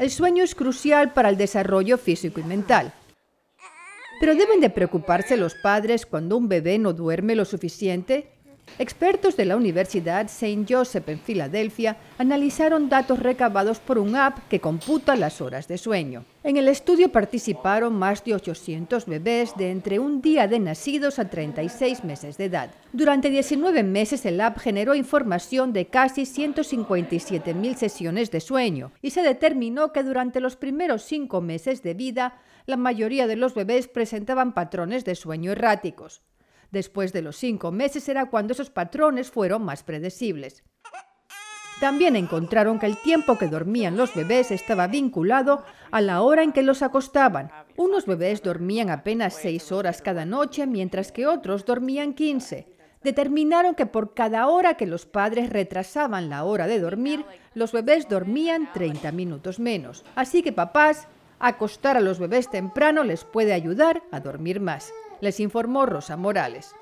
el sueño es crucial para el desarrollo físico y mental. Pero deben de preocuparse los padres cuando un bebé no duerme lo suficiente Expertos de la Universidad St. Joseph en Filadelfia analizaron datos recabados por un app que computa las horas de sueño. En el estudio participaron más de 800 bebés de entre un día de nacidos a 36 meses de edad. Durante 19 meses el app generó información de casi 157.000 sesiones de sueño y se determinó que durante los primeros cinco meses de vida la mayoría de los bebés presentaban patrones de sueño erráticos. Después de los cinco meses era cuando esos patrones fueron más predecibles. También encontraron que el tiempo que dormían los bebés estaba vinculado a la hora en que los acostaban. Unos bebés dormían apenas seis horas cada noche, mientras que otros dormían 15. Determinaron que por cada hora que los padres retrasaban la hora de dormir, los bebés dormían 30 minutos menos. Así que papás, acostar a los bebés temprano les puede ayudar a dormir más. Les informó Rosa Morales.